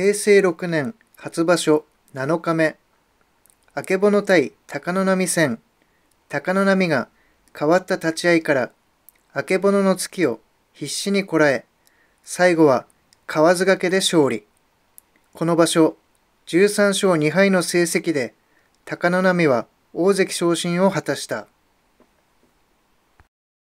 平成6年初場所7日目、明けぼの対高野波戦、高野波が変わった立ち合いから、あけぼのの月を必死にこらえ、最後は河津掛けで勝利。この場所、13勝2敗の成績で、高野波は大関昇進を果たした。